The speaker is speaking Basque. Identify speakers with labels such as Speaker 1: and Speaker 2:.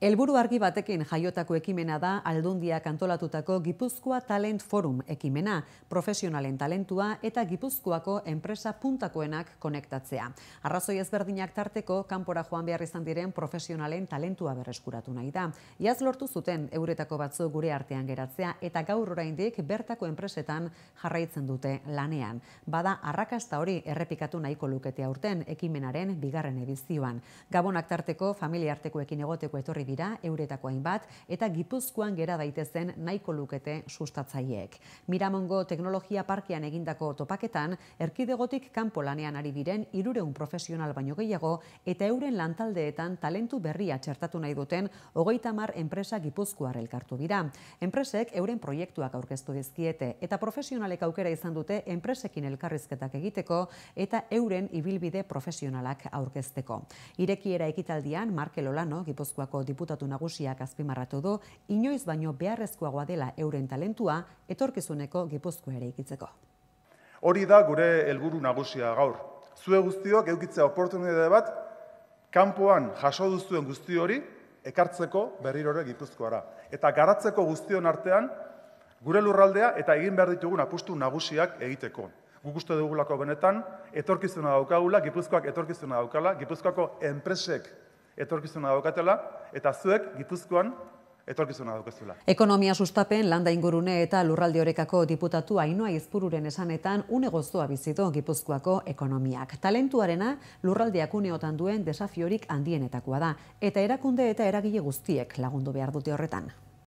Speaker 1: Elburu argi batekin jaiotako ekimena da aldundiak antolatutako Gipuzkoa Talent Forum ekimena, profesionalen talentua eta Gipuzkoako enpresa puntakoenak konektatzea. Arrazoi ezberdinak tarteko, kanpora joan behar izan diren profesionalen talentua berreskuratu nahi da. Iaz lortu zuten euretako batzu gure artean geratzea eta gaur oraindik bertako enpresetan jarraitzen dute lanean. Bada arrakasta hori errepikatu nahiko lukete aurten ekimenaren bigarren edizioan. Gabonak tarteko, familiarteko artekoekin egoteko etorri dira euretako hainbat eta Gipuzkoan gera daitezen nahiko lukete sustatzaileek. Miramongo Teknologia Parkean egindako topaketan erkidegotik kanpo lanean ari diren 300 profesional baino gehiago eta euren lantaldeetan talentu berria txertatu nahi duten 30 enpresa Gipuzkoar elkartu dira. Enpresek euren proiektuak aurkeztu dizkiete eta profesionalek aukera izan dute enpresekin elkarrizketak egiteko eta euren ibilbide profesionalak aurkezteko. Irekiera ekitaldian Markel Olano Gipuzkoako dip diputatu nagusiak azpimarratu du, inoiz baino beharrezkoagoa dela euren talentua etorkizuneko gipuzkoa ere ikitzeko.
Speaker 2: Hori da gure helburu nagusia gaur. Zue guztiok eukitzea oportunitate bat, kanpoan jaso duzuen guzti hori, ekartzeko berrirore gipuzkoara. Eta garatzeko guztion artean, gure lurraldea eta egin behar ditugun apustu nagusiak egiteko. Guk uste dugulako benetan, etorkizuna daukagula, gipuzkoak etorkizuna daukala, gipuzkoako enpresek etorkizuna daukatela, eta zuek gipuzkoan etorkizuna daukazula.
Speaker 1: Ekonomia sustapen, landa ingurune eta lurralde horekako diputatu inoa izpururen esanetan une gozoa bizito gipuzkoako ekonomiak. Talentuarena lurraldeak uneotan duen desafiorik handienetakoa da, eta erakunde eta eragile guztiek lagundu behar dute horretan.